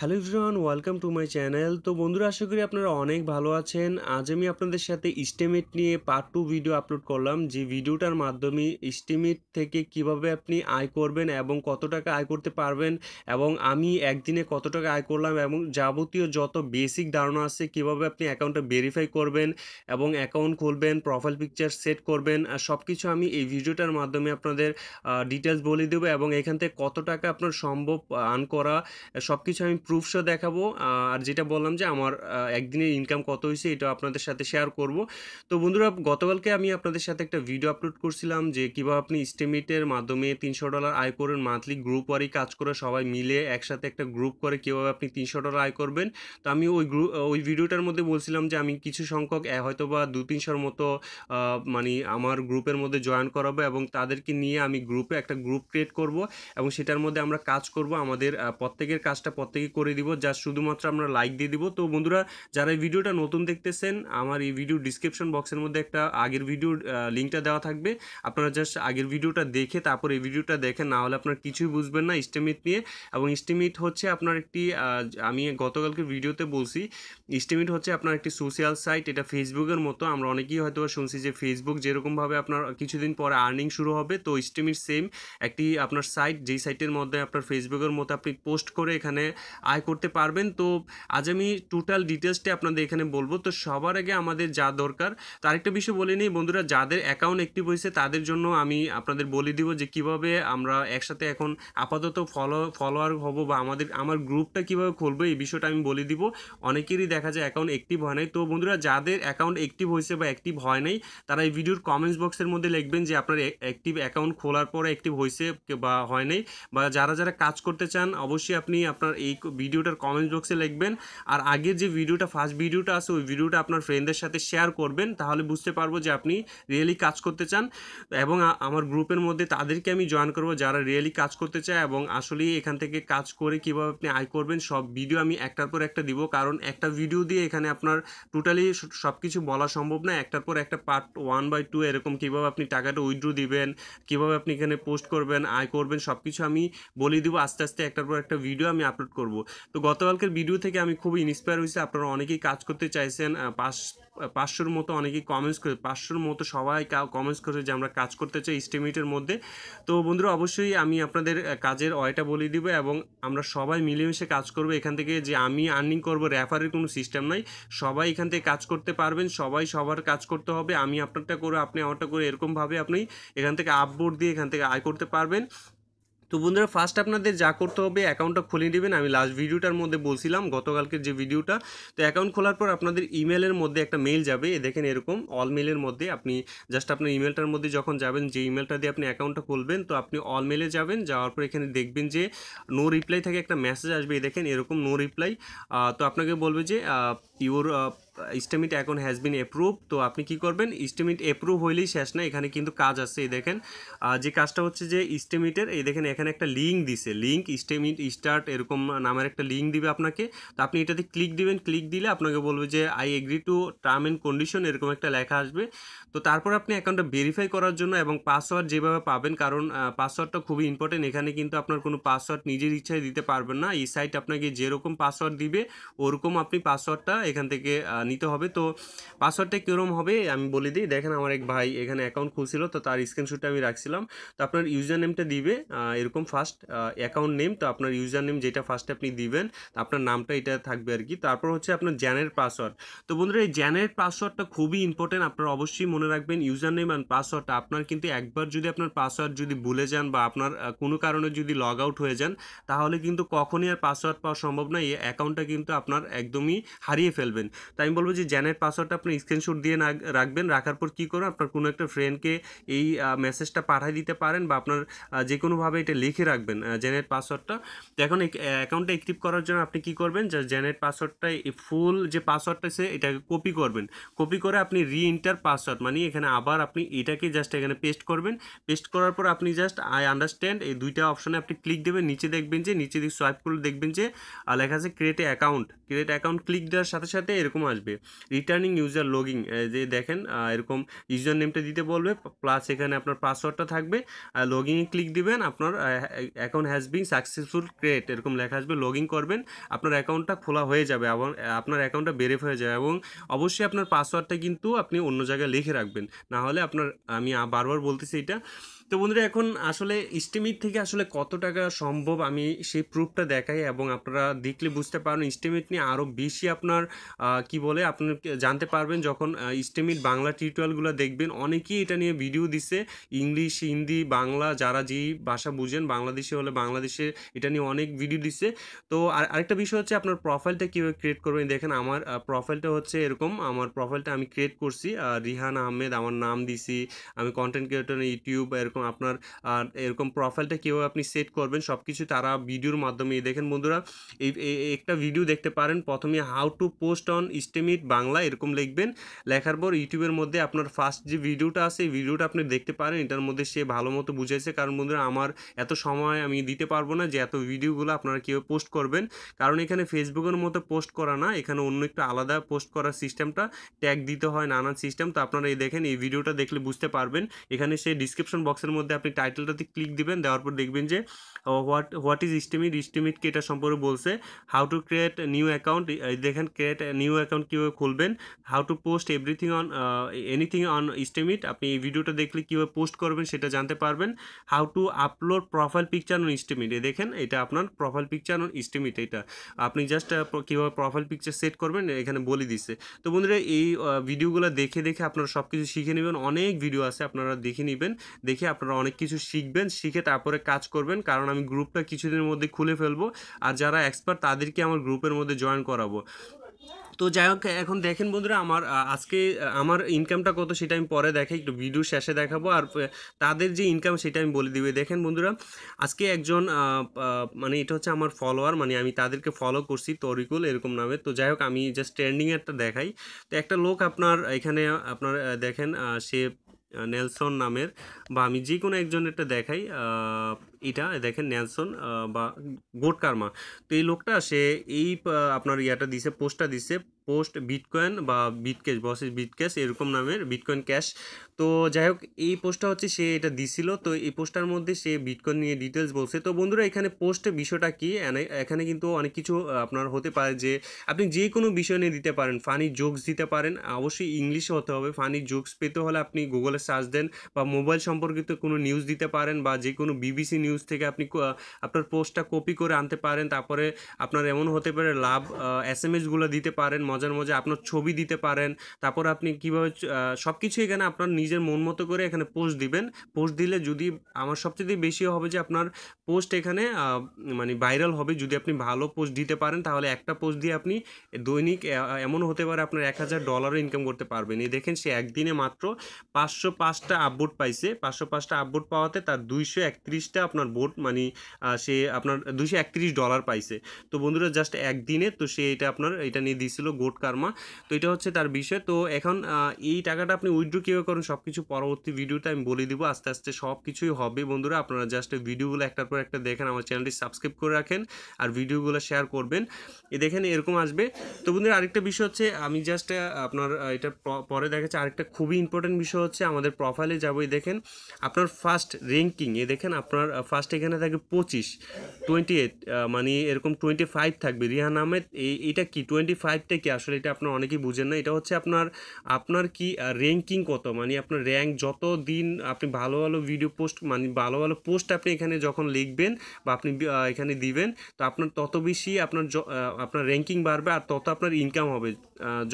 hello everyone welcome to my channel তো বন্ধুরা আশা করি আপনারা অনেক ভালো আছেন আজ আমি আপনাদের সাথে ইস্টিমেট নিয়ে পার্ট টু ভিডিও আপলোড করলাম যে ভিডিওটার মাধ্যমে ইস্টিমেট থেকে কিভাবে আপনি আয় করবেন এবং কত টাকা আয় করতে পারবেন এবং আমি একদিনে কত টাকা আয় করলাম এবং যাবতীয় যত বেসিক ধারণা আছে কিভাবে আপনি অ্যাকাউন্টটা ভেরিফাই করবেন এবং অ্যাকাউন্ট খুলবেন প্রোফাইল পিকচার সেট করবেন আর সব কিছু আমি এই ভিডিওটার মাধ্যমে আপনাদের ডিটেলস বলে দেবো এবং এখান থেকে কত টাকা আপনার সম্ভব আর্ন করা সব কিছু আমি প্রুফসও দেখাবো আর যেটা বললাম যে আমার একদিনের ইনকাম কত হয়েছে এটা আপনাদের সাথে শেয়ার করব তো বন্ধুরা গতকালকে আমি আপনাদের সাথে একটা ভিডিও আপলোড করছিলাম যে কীভাবে আপনি স্টেমিটের মাধ্যমে তিনশো ডলার আয় করেন মান্থলি গ্রুপ ওয়ারি কাজ করে সবাই মিলে একসাথে একটা গ্রুপ করে কীভাবে আপনি তিনশো ডলার আয় করবেন তো আমি ওই গ্রুপ ওই ভিডিওটার মধ্যে বলছিলাম যে আমি কিছু সংখ্যক হয়তো বা দু তিনশোর মতো মানে আমার গ্রুপের মধ্যে জয়েন করাবো এবং তাদেরকে নিয়ে আমি গ্রুপে একটা গ্রুপ ক্রিয়েট করব এবং সেটার মধ্যে আমরা কাজ করব আমাদের প্রত্যেকের কাজটা প্রত্যেকে করে দিব যা শুধুমাত্র আমরা লাইক দিয়ে দিব তো বন্ধুরা যারা এই ভিডিওটা নতুন দেখতেছেন আমার এই ভিডিও ডিসক্রিপশন বক্সের মধ্যে একটা আগের ভিডিওর লিঙ্কটা দেওয়া থাকবে আপনারা জাস্ট আগের ভিডিওটা দেখে তারপর এই ভিডিওটা দেখেন না হলে আপনার কিছুই বুঝবেন না ইস্টিমেট নিয়ে এবং ইস্টিমেট হচ্ছে আপনার একটি আমি গতকালকে ভিডিওতে বলছি ইস্টিমেট হচ্ছে আপনার একটি সোশ্যাল সাইট এটা ফেসবুকের মতো আমরা অনেকেই হয়তো শুনছি যে ফেসবুক যেরকমভাবে আপনার কিছুদিন পরে আর্নিং শুরু হবে তো ইস্টিমেট সেম একটি আপনার সাইট যেই সাইটের মধ্যে আপনার ফেসবুকের মতো আপনি পোস্ট করে এখানে আয় করতে পারবেন তো আজ আমি টোটাল ডিটেলসটি আপনাদের এখানে বলবো তো সবার আগে আমাদের যা দরকার তার একটা বিষয় বলে নিই বন্ধুরা যাদের অ্যাকাউন্ট অ্যাক্টিভ হয়েছে তাদের জন্য আমি আপনাদের বলে দিব যে কিভাবে আমরা একসাথে এখন আপাতত ফলো ফলোয়ার হব বা আমাদের আমার গ্রুপটা কিভাবে খুলবো এই বিষয়টা আমি বলে দিব অনেকেরই দেখা যায় অ্যাকাউন্ট অ্যাক্টিভ হয় নাই তো বন্ধুরা যাদের অ্যাকাউন্ট অ্যাক্টিভ হয়েছে বা অ্যাক্টিভ হয় নাই তারা এই ভিডিওর কমেন্টস বক্সের মধ্যে লিখবেন যে আপনার অ্যাক্টিভ অ্যাকাউন্ট খোলার পরে অ্যাক্টিভ হয়েছে বা হয় নাই বা যারা যারা কাজ করতে চান অবশ্যই আপনি আপনার এই ভিডিওটার কমেন্ট বক্সে লিখবেন আর আগের যে ভিডিওটা ফার্স্ট ভিডিওটা আছে ওই ভিডিওটা আপনার ফ্রেন্ডদের সাথে শেয়ার করবেন তাহলে বুঝতে পারবো যে আপনি রিয়েলি কাজ করতে চান এবং আমার গ্রুপের মধ্যে তাদেরকে আমি জয়েন করব যারা রিয়েলি কাজ করতে চায় এবং আসলেই এখান থেকে কাজ করে কীভাবে আপনি আয় করবেন সব ভিডিও আমি একটার পর একটা দিব কারণ একটা ভিডিও দিয়ে এখানে আপনার টোটালি সব কিছু বলা সম্ভব না একটার পর একটা পার্ট ওয়ান বাই টু এরকম কীভাবে আপনি টাকাটা উইথড্রু দিবেন কীভাবে আপনি এখানে পোস্ট করবেন আয় করবেন সব কিছু আমি বলে দিব আস্তে আস্তে একটার পর একটা ভিডিও আমি আপলোড করব তো গতকালকের ভিডিও থেকে আমি খুব ইন্সপায়ার হয়েছি আপনারা অনেকেই কাজ করতে চাইছেন পাশ পাঁচশোর মতো অনেকেই কমেন্টস করে পাঁচশোর মতো সবাই কমেন্টস করে যে আমরা কাজ করতে চাই স্টেমিটের মধ্যে তো বন্ধুরা অবশ্যই আমি আপনাদের কাজের অয়টা বলে দিব এবং আমরা সবাই মিলেমিশে কাজ করব এখান থেকে যে আমি আর্নিং করব রেফারের কোনো সিস্টেম নাই সবাই এখান থেকে কাজ করতে পারবেন সবাই সবার কাজ করতে হবে আমি আপনারটা করে আপনি আমারটা করে এরকমভাবে আপনি এখান থেকে আপবোর্ড দিয়ে এখান থেকে আয় করতে পারবেন তো বন্ধুরা ফার্স্ট আপনাদের যা করতে হবে অ্যাকাউন্টটা খুলে নেবেন আমি লাস্ট ভিডিওটার মধ্যে বলছিলাম গতকালকের যে ভিডিওটা তো অ্যাকাউন্ট খোলার পর আপনাদের ইমেলের মধ্যে একটা মেল যাবে এ দেখেন এরকম অল মেলের মধ্যে আপনি জাস্ট আপনার ইমেলটার মধ্যে যখন যাবেন যে ইমেলটা দিয়ে আপনি অ্যাকাউন্টটা খুলবেন তো আপনি অল মেলে যাবেন যাওয়ার পর এখানে দেখবেন যে নো রিপ্লাই থেকে একটা মেসেজ আসবে দেখেন এরকম নো রিপ্লাই তো আপনাকে বলবে যে ইউর স্টেমিট এখন হ্যাজ বিন অ্যাপ্রুভ তো আপনি কি করবেন ইস্টেমিট অ্যাপ্রুভ হইলেই শেষ না এখানে কিন্তু কাজ আছে এই দেখেন যে কাজটা হচ্ছে যে ইস্টেমিটের এই দেখেন এখানে একটা লিঙ্ক দিছে লিঙ্ক ইস্টেমিট স্টার্ট এরকম নামের একটা লিঙ্ক দিবে আপনাকে তো আপনি এটাতে ক্লিক দিবেন ক্লিক দিলে আপনাকে বলবে যে I agree to term and condition এরকম একটা লেখা আসবে তো তারপর আপনি অ্যাকাউন্টটা ভেরিফাই করার জন্য এবং পাসওয়ার্ড যেভাবে পাবেন কারণ পাসওয়ার্ডটা খুবই ইম্পর্টেন্ট এখানে কিন্তু আপনার কোনো পাসওয়ার্ড নিজের ইচ্ছায় দিতে পারবেন না এই সাইট আপনাকে যেরকম পাসওয়ার্ড দিবে ওরকম আপনি পাসওয়ার্ডটা এখান থেকে নিতে হবে তো পাসওয়ার্ডটা কীরকম হবে আমি বলে দিই দেখেন আমার এক ভাই এখানে অ্যাকাউন্ট খুলছিল তো তার স্ক্রিনশুটটা আমি রাখছিলাম তো আপনার ইউজার নেমটা দিবে এরকম ফার্স্ট অ্যাকাউন্ট নেম তো আপনার ইউজার নেম যেটা ফার্স্টে আপনি দিবেন আপনার নামটা এটা থাকবে আর কি তারপর হচ্ছে আপনার জ্যানের পাসওয়ার্ড তো বন্ধুরা এই জ্যানের পাসওয়ার্ডটা খুবই ইম্পর্টেন্ট আপনারা অবশ্যই মনে রাখবেন ইউজার নেম অ্যান্ড পাসওয়ার্ডটা আপনার কিন্তু একবার যদি আপনার পাসওয়ার্ড যদি ভুলে যান বা আপনার কোনো কারণে যদি লগ আউট হয়ে যান তাহলে কিন্তু কখনই আর পাসওয়ার্ড পাওয়া সম্ভব না এই অ্যাকাউন্টটা কিন্তু আপনার একদমই হারিয়ে ফেলবেন তাই আমি বলবো যে জ্যানের পাসওয়ার্ডটা আপনি স্ক্রিনশট দিয়ে রাখবেন রাখার পর কী করুন আপনার কোনো একটা ফ্রেন্ডকে এই মেসেজটা পাঠিয়ে দিতে পারেন বা আপনার যে কোনোভাবে এটা লিখে রাখবেন জেনারেট পাসওয়ার্ডটা তো এখন অ্যাকাউন্টটা অ্যাক্টিভ করার জন্য আপনি কি করবেন যে জেনারেট পাসওয়ার্ডটা ফুল যে পাসওয়ার্ডটা সে এটাকে কপি করবেন কপি করে আপনি রি ইন্টার পাসওয়ার্ড মানে এখানে আবার আপনি এটাকে জাস্ট এখানে পেস্ট করবেন পেস্ট করার পর আপনি জাস্ট আই আন্ডারস্ট্যান্ড এই দুইটা অপশানে আপনি ক্লিক দেবেন নিচে দেখবেন যে নিচে দিকে সোয়াইপ করে দেখবেন যে লেখা আছে create account create account click দেওয়ার সাথে সাথে সাথে এরকম আসবে রিটার্নিং ইউজার লগিং যে দেখেন এরকম ইউজার নেমটা দিতে বলবে প্লাস এখানে আপনার পাসওয়ার্ডটা থাকবে আর লগিংয়ে ক্লিক দিবেন আপনার account has been successful create এরকম লেখা আসবে লগিং করবেন আপনার অ্যাকাউন্টটা খোলা হয়ে যাবে এবং আপনার অ্যাকাউন্টটা বেরে হয়ে যাবে এবং অবশ্যই আপনার পাসওয়ার্ডটা কিন্তু আপনি অন্য জায়গায় লিখে রাখবেন না হলে আপনার আমি বারবার বলতেছি এটা তো বন্ধুরা এখন আসলে ইস্টিমেট থেকে আসলে কত টাকা সম্ভব আমি সেই প্রুফটা দেখাই এবং আপনারা দেখলে বুঝতে পারেন ইস্টিমেট নিয়ে আরও বেশি আপনার কি বলে আপনি জানতে পারবেন যখন স্টেমিট বাংলা টিউটোরিয়ালগুলো দেখবেন অনেকেই এটা নিয়ে ভিডিও দিছে ইংলিশ হিন্দি বাংলা যারা যেই ভাষা বুঝেন বাংলাদেশে হলে বাংলাদেশে এটা নিয়ে অনেক ভিডিও দিছে তো আর আরেকটা বিষয় হচ্ছে আপনার প্রোফাইলটা কীভাবে ক্রিয়েট করবেন দেখেন আমার প্রোফাইলটা হচ্ছে এরকম আমার প্রোফাইলটা আমি ক্রিয়েট করছি রিহান আহমেদ আমার নাম দিছি আমি কন্টেন্ট ক্রিয়েটর ইউটিউব এরকম এরকম আপনার আর এরকম প্রোফাইলটা কীভাবে আপনি সেট করবেন সব কিছু তারা ভিডিওর মাধ্যমে দেখেন বন্ধুরা এই একটা ভিডিও দেখতে পারেন প্রথমে how to post on Steemit Bangla এরকম লিখবেন লেখার পর ইউটিউবের মধ্যে আপনার ফার্স্ট যে ভিডিওটা আছে ভিডিওটা আপনি দেখতে পারেন এটার মধ্যে সে ভালো মতো বুঝেছে কারণ বন্ধুরা আমার এত সময় আমি দিতে পারবো না যে এত ভিডিওগুলো আপনারা কীভাবে পোস্ট করবেন কারণ এখানে ফেসবুকের মতো পোস্ট করা না এখানে অন্য একটু আলাদা পোস্ট করার সিস্টেমটা ট্যাগ দিতে হয় নানান সিস্টেম তো আপনারা এই দেখেন এই ভিডিওটা দেখলে বুঝতে পারবেন এখানে সে ডিসক্রিপশন বক্স বক্সের মধ্যে আপনি টাইটেলটাতে ক্লিক দিবেন দেওয়ার পর দেখবেন যে what what is Steemit Steemit কি এটা সম্পর্কে বলছে how to create new account দেখেন ক্রিয়েট নিউ অ্যাকাউন্ট কীভাবে খুলবেন how to post everything on anything on Steemit আপনি এই ভিডিওটা দেখলে কীভাবে পোস্ট করবেন সেটা জানতে পারবেন how to upload profile picture on Steemit দেখেন এটা আপনার প্রোফাইল পিকচার অন ইস্টিমিট এটা আপনি জাস্ট কীভাবে প্রোফাইল পিকচার সেট করবেন এখানে বলে দিচ্ছে তো বন্ধুরা এই ভিডিওগুলো uh, দেখে দেখে আপনারা সব কিছু শিখে নেবেন অনেক ভিডিও আছে আপনারা দেখে নেবেন দেখে আপনারা অনেক কিছু শিখবেন শিখে তারপরে কাজ করবেন কারণ আমি গ্রুপটা কিছুদিনের মধ্যে খুলে ফেলবো আর যারা এক্সপার্ট তাদেরকে আমার গ্রুপের মধ্যে জয়েন করাবো তো যাই হোক এখন দেখেন বন্ধুরা আমার আজকে আমার ইনকামটা কত সেটা আমি পরে দেখাই একটু ভিডিও শেষে দেখাবো আর তাদের যে ইনকাম সেটা আমি বলে দিবি দেখেন বন্ধুরা আজকে একজন মানে এটা হচ্ছে আমার ফলোয়ার মানে আমি তাদেরকে ফলো করছি তরিকুল এরকম নামে তো যাই হোক আমি জাস্ট একটা দেখাই তো একটা লোক আপনার এখানে আপনার দেখেন সে নেলসন নামের বা আমি যে কোনো একটা দেখাই এটা দেখেন ন্যানসন বা গোটকার্মা তো এই লোকটা সে এই আপনার ইয়াটা দিছে পোস্টটা দিছে পোস্ট বিটকয়েন বা বিটক্যাশ বসেস বিটক্যাশ এরকম নামের বিটকয়েন ক্যাশ তো যাই হোক এই পোস্টটা হচ্ছে সে এটা দিছিল তো এই পোস্টটার মধ্যে সে বিটকয়েন নিয়ে ডিটেলস বলছে তো বন্ধুরা এখানে পোস্ট বিষয়টা কি এখানে কিন্তু অনেক কিছু আপনার হতে পারে যে আপনি যে কোনো বিষয় নিয়ে দিতে পারেন ফানি জোকস দিতে পারেন অবশ্যই ইংলিশে হতে হবে ফানি জোকস পেতে হলে আপনি গুগলে সার্চ দেন বা মোবাইল সম্পর্কিত কোনো নিউজ দিতে পারেন বা যে কোনো বিবিসি নিউজ নিউজ থেকে আপনি আপনার পোস্টটা কপি করে আনতে পারেন তারপরে আপনার এমন হতে পারে লাভ এস এম এসগুলো দিতে পারেন মজার মজা আপনার ছবি দিতে পারেন তারপর আপনি কীভাবে সব কিছু এখানে আপনার নিজের মন মতো করে এখানে পোস্ট দিবেন পোস্ট দিলে যদি আমার সবচেয়ে বেশি হবে যে আপনার পোস্ট এখানে মানে ভাইরাল হবে যদি আপনি ভালো পোস্ট দিতে পারেন তাহলে একটা পোস্ট দিয়ে আপনি দৈনিক এমন হতে পারে আপনার এক হাজার ডলারও ইনকাম করতে পারবেন এই দেখেন সে একদিনে মাত্র পাঁচশো পাঁচটা আপবোর্ড পাইছে পাঁচশো পাঁচটা আপবোর্ড পাওয়াতে তার দুইশো একত্রিশটা আপনার আপনার ভোট মানে সে আপনার দুশো একত্রিশ ডলার পাইছে তো বন্ধুরা জাস্ট একদিনে তো সে এটা আপনার এটা নিয়ে দিয়েছিল গোট কার্মা তো এটা হচ্ছে তার বিষয় তো এখন এই টাকাটা আপনি উইথড্র কীভাবে করেন সব কিছু পরবর্তী ভিডিওতে আমি বলে দিব আস্তে আস্তে সব কিছুই হবে বন্ধুরা আপনারা জাস্ট ভিডিওগুলো একটার পর একটা দেখেন আমার চ্যানেলটি সাবস্ক্রাইব করে রাখেন আর ভিডিওগুলো শেয়ার করবেন এ দেখেন এরকম আসবে তো বন্ধুরা আরেকটা বিষয় হচ্ছে আমি জাস্ট আপনার এটা পরে দেখাচ্ছে আরেকটা খুবই ইম্পর্টেন্ট বিষয় হচ্ছে আমাদের প্রোফাইলে যাবো দেখেন আপনার ফার্স্ট র্যাঙ্কিং এ দেখেন আপনার ফার্স্ট এখানে থাকে পঁচিশ টোয়েন্টি এইট মানে এরকম টোয়েন্টি ফাইভ থাকবে রিহান আহমেদ এই এটা কি টোয়েন্টি ফাইভটা কি আসলে এটা আপনার অনেকেই বুঝেন না এটা হচ্ছে আপনার আপনার কি র্যাঙ্কিং কত মানে আপনার র্যাঙ্ক যত দিন আপনি ভালো ভালো ভিডিও পোস্ট মানে ভালো ভালো পোস্ট আপনি এখানে যখন লিখবেন বা আপনি এখানে দিবেন তো আপনার তত বেশি আপনার আপনার র্যাঙ্কিং বাড়বে আর তত আপনার ইনকাম হবে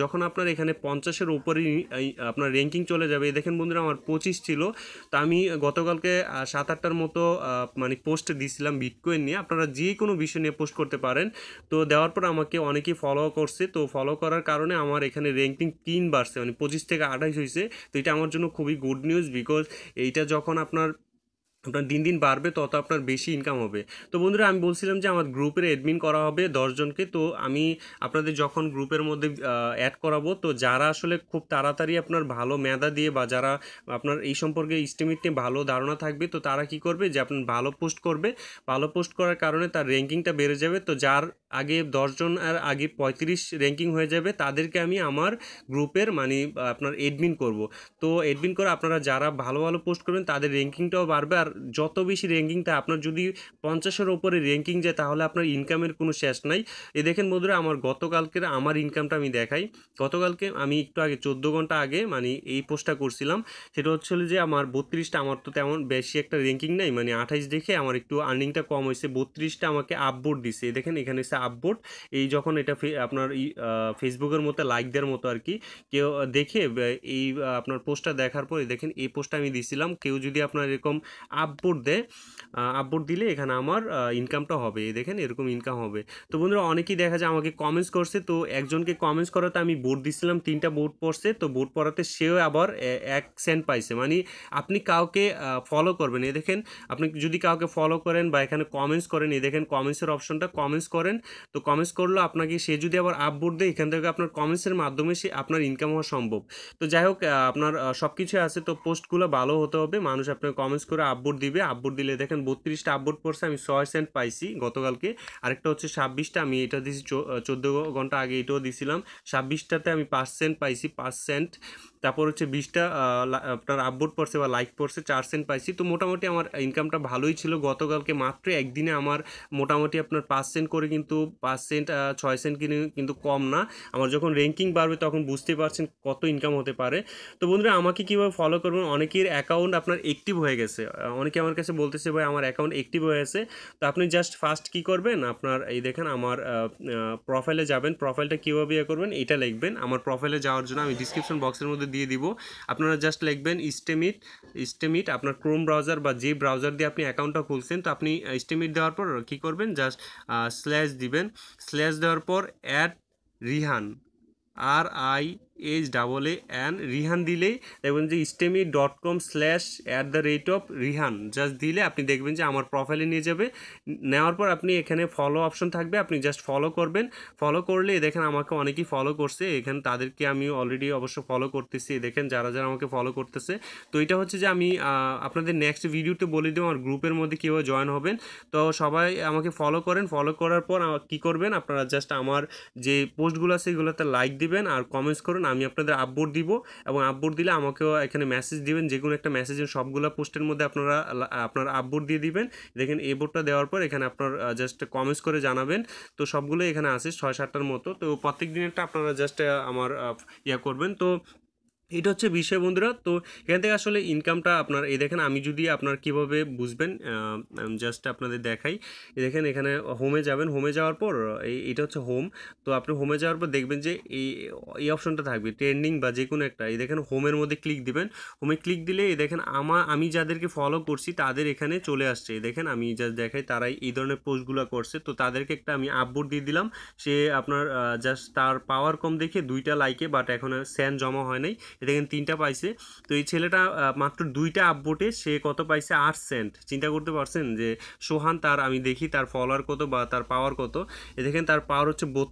যখন আপনার এখানে পঞ্চাশের ওপরে আপনার র্যাঙ্কিং চলে যাবে দেখেন বন্ধুরা আমার পঁচিশ ছিল তা আমি গতকালকে সাত আটটার মতো মানে পোস্ট দিয়েছিলাম বিটকয়েন নিয়ে আপনারা যে কোনো বিষয় নিয়ে পোস্ট করতে পারেন তো দেওয়ার পর আমাকে অনেকেই ফলো করছে তো ফলো করার কারণে আমার এখানে র্যাঙ্কিং তিন বাড়ছে মানে পঁচিশ থেকে আঠাশ হয়েছে তো এটা আমার জন্য খুবই গুড নিউজ বিকজ এইটা যখন আপনার আপনার দিন দিন বাড়বে তত আপনার বেশি ইনকাম হবে তো বন্ধুরা আমি বলছিলাম যে আমার গ্রুপের অ্যাডমিন করা হবে দশজনকে তো আমি আপনাদের যখন গ্রুপের মধ্যে অ্যাড করাবো তো যারা আসলে খুব তাড়াতাড়ি আপনার ভালো মেধা দিয়ে বা যারা আপনার এই সম্পর্কে ইস্টিমেট নিয়ে ভালো ধারণা থাকবে তো তারা কি করবে যে আপনার ভালো পোস্ট করবে ভালো পোস্ট করার কারণে তার র্যাঙ্কিংটা বেড়ে যাবে তো যার আগে দশজন আর আগে পঁয়ত্রিশ র্যাঙ্কিং হয়ে যাবে তাদেরকে আমি আমার গ্রুপের মানে আপনার এডমিন করব তো এডমিন করে আপনারা যারা ভালো ভালো পোস্ট করবেন তাদের র্যাঙ্কিংটাও বাড়বে আর যত বেশি র্যাঙ্কিংটা আপনার যদি পঞ্চাশের ওপরে র্যাঙ্কিং যায় তাহলে আপনার ইনকামের কোনো শেষ নাই এ দেখেন বন্ধুরা আমার গতকালকের আমার ইনকামটা আমি দেখাই গতকালকে আমি একটু আগে চোদ্দো ঘন্টা আগে মানে এই পোস্টটা করছিলাম সেটা হচ্ছিল যে আমার বত্রিশটা আমার তো তেমন বেশি একটা র্যাঙ্কিং নেই মানে আঠাইশ দেখে আমার একটু আর্নিংটা কম হয়েছে বত্রিশটা আমাকে আপবোর্ড দিছে দেখেন এখানে আপবোর্ড এই যখন এটা আপনার ফেসবুকের মতো লাইক দেওয়ার মতো আর কি কেউ দেখে এই আপনার পোস্টটা দেখার পরে দেখেন এই পোস্টটা আমি দিছিলাম কেউ যদি আপনার এরকম আপবোর্ড দেয় আপবোর্ড দিলে এখানে আমার ইনকামটা হবে দেখেন এরকম ইনকাম হবে তো বন্ধুরা অনেকেই দেখা যায় আমাকে কমেন্টস করছে তো একজনকে কমেন্টস করাতে আমি বোর্ড দিছিলাম তিনটা বোর্ড পড়ছে তো বোর্ড পড়াতে সেও আবার এক সেন্ট পাইছে মানে আপনি কাউকে ফলো করবেন এ দেখেন আপনি যদি কাউকে ফলো করেন বা এখানে কমেন্টস করেন এ দেখেন কমেন্টসের অপশনটা কমেন্টস করেন তো কমেন্টস করলো আপনাকে সে যদি আবার আপবোর্ড দেয় এখান থেকে আপনার কমেন্টসের মাধ্যমে সে আপনার ইনকাম হওয়া সম্ভব তো যাই হোক আপনার সব কিছু আছে তো পোস্টগুলো ভালো হতে হবে মানুষ আপনাকে কমেন্টস করে আপবোর্ড দিবে আপবোর্ড দিলে দেখেন বত্রিশটা আপবোর্ড পড়ছে আমি ছয় সেন্ট পাইছি গতকালকে আরেকটা হচ্ছে ছাব্বিশটা আমি এটা দিয়েছি চোদ্দো ঘন্টা আগে এটাও দিছিলাম ছাব্বিশটাতে আমি পাঁচ সেন্ট পাইছি পাঁচ সেন্ট তারপর হচ্ছে বিশটা আপনার আপবোর্ড পড়ছে বা লাইক পড়ছে চার সেন্ট পাইছি তো মোটামুটি আমার ইনকামটা ভালোই ছিল গতকালকে মাত্র একদিনে আমার মোটামুটি আপনার পাঁচ সেন্ট করে কিন্তু পাঁচ সেন্ট ছয় সেন্ট কিনে কিন্তু কম না আমার যখন র্যাঙ্কিং বাড়বে তখন বুঝতে পারছেন কত ইনকাম হতে পারে তো বন্ধুরা আমাকে কীভাবে ফলো করবেন অনেকের অ্যাকাউন্ট আপনার অ্যাক্টিভ হয়ে গেছে অনেকে আমার কাছে বলতেছে ভাই আমার অ্যাকাউন্ট অ্যাক্টিভ হয়ে গেছে তো আপনি জাস্ট ফার্স্ট কী করবেন আপনার এই দেখেন আমার প্রোফাইলে যাবেন প্রোফাইলটা কীভাবে ইয়ে করবেন এটা লিখবেন আমার প্রোফাইলে যাওয়ার জন্য আমি ডিসক্রিপশন বক্সের মধ্যে দিয়ে দিব আপনারা জাস্ট লিখবেন স্টেমিট স্টেমিট আপনার ক্রোম ব্রাউজার বা যে ব্রাউজার দিয়ে আপনি অ্যাকাউন্টটা খুলছেন তো আপনি স্টেমিট দেওয়ার পর কি করবেন জাস্ট স্ল্যাশ দিবেন স্ল্যাশ দেওয়ার পর at Rihan R I H double A N Rihan দিলেই দেখবেন যে Steemit dot com slash at the rate of Rihan just দিলে আপনি দেখবেন যে আমার প্রোফাইলে নিয়ে যাবে নেওয়ার পর আপনি এখানে ফলো অপশন থাকবে আপনি জাস্ট ফলো করবেন ফলো করলে দেখেন আমাকে অনেকেই ফলো করছে এখানে তাদেরকে আমি অলরেডি অবশ্য ফলো করতেছি দেখেন যারা যারা আমাকে ফলো করতেছে তো এটা হচ্ছে যে আমি আপনাদের নেক্সট ভিডিওতে বলে দেবো আমার গ্রুপের মধ্যে কীভাবে জয়েন হবেন তো সবাই আমাকে ফলো করেন ফলো করার পর কি করবেন আপনারা জাস্ট আমার যে পোস্টগুলো আছে এগুলোতে লাইক দিবেন আর কমেন্টস করুন আমি আপনাদের আপবোর্ড দিব এবং আপবোর্ড দিলে আমাকেও এখানে মেসেজ দিবেন যে কোনো একটা মেসেজের সবগুলো পোস্টের মধ্যে আপনারা আপনার আপবোর্ড দিয়ে দিবেন দেখেন এ বোর্ডটা দেওয়ার পর এখানে আপনার জাস্ট কমেন্টস করে জানাবেন তো সবগুলো এখানে আসে ছয় সাতটার মতো তো প্রত্যেক দিনেরটা আপনারা জাস্ট আমার ইয়া করবেন তো এটা হচ্ছে বিষয় বন্ধুরা তো এখান থেকে আসলে ইনকামটা আপনার এই দেখেন আমি যদি আপনার কিভাবে বুঝবেন জাস্ট আপনাদের দেখাই এই দেখেন এখানে হোমে যাবেন হোমে যাওয়ার পর এটা হচ্ছে হোম তো আপনি হোমে যাওয়ার পর দেখবেন যে এই এই অপশনটা থাকবে ট্রেন্ডিং বা যে কোনো একটা এই দেখেন হোমের মধ্যে ক্লিক দিবেন হোমে ক্লিক দিলে এই দেখেন আমার আমি যাদেরকে ফলো করছি তাদের এখানে চলে আসছে এই দেখেন আমি জাস্ট দেখাই তারাই এই ধরনের পোস্টগুলো করছে তো তাদেরকে একটা আমি আপবোর্ড দিয়ে দিলাম সে আপনার জাস্ট তার পাওয়ার কম দেখে দুইটা লাইকে বাট এখন স্যান জমা হয় নাই দেখেন তিনটা পাইছে তো এই ছেলেটা মাত্র দুইটা আপবোটে সে কত পাইছে আট সেন্ট চিন্তা করতে পারছেন যে সোহান তার আমি দেখি তার ফলোয়ার কত বা তার পাওয়ার কত এ দেখেন তার পাওয়ার হচ্ছে বত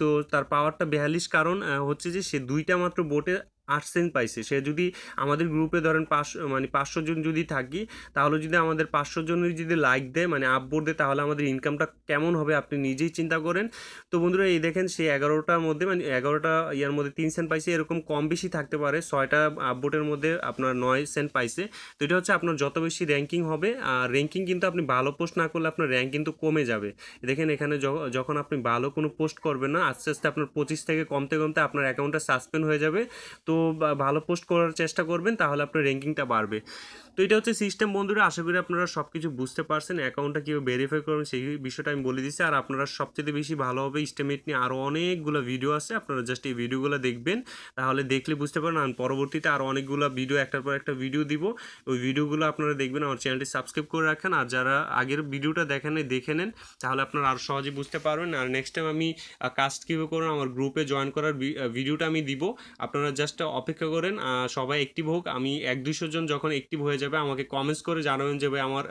তো তার পাওয়ারটা বেয়াল্লিশ কারণ হচ্ছে যে সে দুইটা মাত্র বোটে পার্সেন্ট পাইছে সে যদি আমাদের গ্রুপে ধরেন পাঁচশো মানে পাঁচশো জন যদি থাকি তাহলে যদি আমাদের পাঁচশো জনের যদি লাইক দেয় মানে আপবোর্ড দেয় তাহলে আমাদের ইনকামটা কেমন হবে আপনি নিজেই চিন্তা করেন তো বন্ধুরা এই দেখেন সে এগারোটার মধ্যে মানে এগারোটা ইয়ার মধ্যে তিন সেন্ট পাইছে এরকম কম বেশি থাকতে পারে ছয়টা আপবোর্ডের মধ্যে আপনার নয় সেন্ট পাইছে তো এটা হচ্ছে আপনার যত বেশি র্যাঙ্কিং হবে আর র্যাঙ্কিং কিন্তু আপনি ভালো পোস্ট না করলে আপনার র্যাঙ্ক কিন্তু কমে যাবে দেখেন এখানে যখন আপনি ভালো কোনো পোস্ট করবেন না আস্তে আস্তে আপনার পঁচিশ থেকে কমতে কমতে আপনার অ্যাকাউন্টটা সাসপেন্ড হয়ে যাবে তো ভালো পোস্ট করার চেষ্টা করবেন তাহলে আপনার র্যাঙ্কিংটা বাড়বে তো এটা হচ্ছে সিস্টেম বন্ধুরা আশা করি আপনারা সব কিছু বুঝতে পারছেন অ্যাকাউন্টটা কীভাবে ভেরিফাই করবেন সেই বিষয়টা আমি বলে দিচ্ছি আর আপনারা সবচেয়ে বেশি ভালো হবে স্টেমেট নিয়ে আরও অনেকগুলো ভিডিও আছে আপনারা জাস্ট এই ভিডিওগুলো দেখবেন তাহলে দেখলে বুঝতে পারেন আর পরবর্তীতে আরও অনেকগুলো ভিডিও একটার পর একটা ভিডিও দিব ওই ভিডিওগুলো আপনারা দেখবেন আমার চ্যানেলটি সাবস্ক্রাইব করে রাখেন আর যারা আগের ভিডিওটা দেখেন দেখে নেন তাহলে আপনারা আরও সহজে বুঝতে পারবেন আর নেক্সট টাইম আমি কাস্ট কীভাবে করুন আমার গ্রুপে জয়েন করার ভিডিওটা আমি দিব আপনারা জাস্ট অপেক্ষা করেন সবাই অ্যাক্টিভ হোক আমি এক দুশো জন যখন অ্যাক্টিভ হয়ে যাবে আমাকে কমেন্টস করে জানাবেন যে ভাই আমার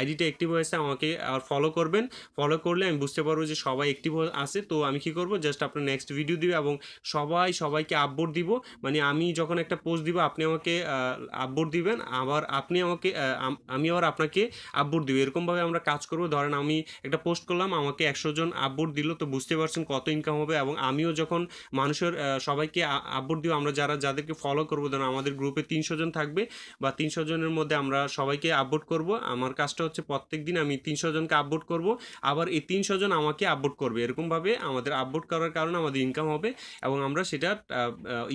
আইডিটা অ্যাক্টিভ হয়েছে আমাকে আর ফলো করবেন ফলো করলে আমি বুঝতে পারবো যে সবাই অ্যাক্টিভ আছে তো আমি কি করব জাস্ট আপনার নেক্সট ভিডিও দিবে এবং সবাই সবাইকে আপবোর্ড দিব মানে আমি যখন একটা পোস্ট দিব আপনি আমাকে আপবোর্ড দিবেন আবার আপনি আমাকে আমি আবার আপনাকে আপবোর্ড দিব এরকমভাবে আমরা কাজ করব ধরেন আমি একটা পোস্ট করলাম আমাকে একশো জন আপবোর্ড দিল তো বুঝতে পারছেন কত ইনকাম হবে এবং আমিও যখন মানুষের সবাইকে আপবোর্ড দিব আমরা যারা যাদেরকে ফলো করবো ধরুন আমাদের গ্রুপে তিনশো জন থাকবে বা তিনশো জনের মধ্যে আমরা সবাইকে আপলোড করব আমার কাজটা হচ্ছে প্রত্যেক দিন আমি তিনশো জনকে আপলোড করব আবার এই তিনশো জন আমাকে আপলোড করবে এরকমভাবে আমাদের আপলোড করার কারণে আমাদের ইনকাম হবে এবং আমরা সেটা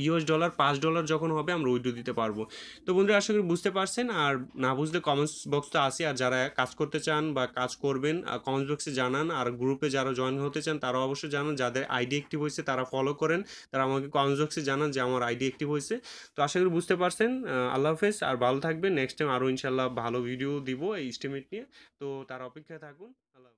ইউএস ডলার পাঁচ ডলার যখন হবে আমরা উইডো দিতে পারবো তো বন্ধুরা আশা করি বুঝতে পারছেন আর না বুঝলে কমেন্টস বক্স তো আসে আর যারা কাজ করতে চান বা কাজ করবেন কমেন্টস বক্সে জানান আর গ্রুপে যারা জয়েন হতে চান তারা অবশ্যই জানান যাদের আইডি অ্যাক্টিভ হয়েছে তারা ফলো করেন তারা আমাকে কমেন্টস বক্সে জানান যে আমার আইডি অ্যাডিক্টিভ হয়েছে তো আশা করি বুঝতে পারছেন আল্লাহ হাফেজ আর ভালো থাকবেন নেক্সট টাইম আরও ইনশাল্লাহ ভালো ভিডিও দিব এই স্টিমেট নিয়ে তো তার অপেক্ষায় থাকুন আল্লাহ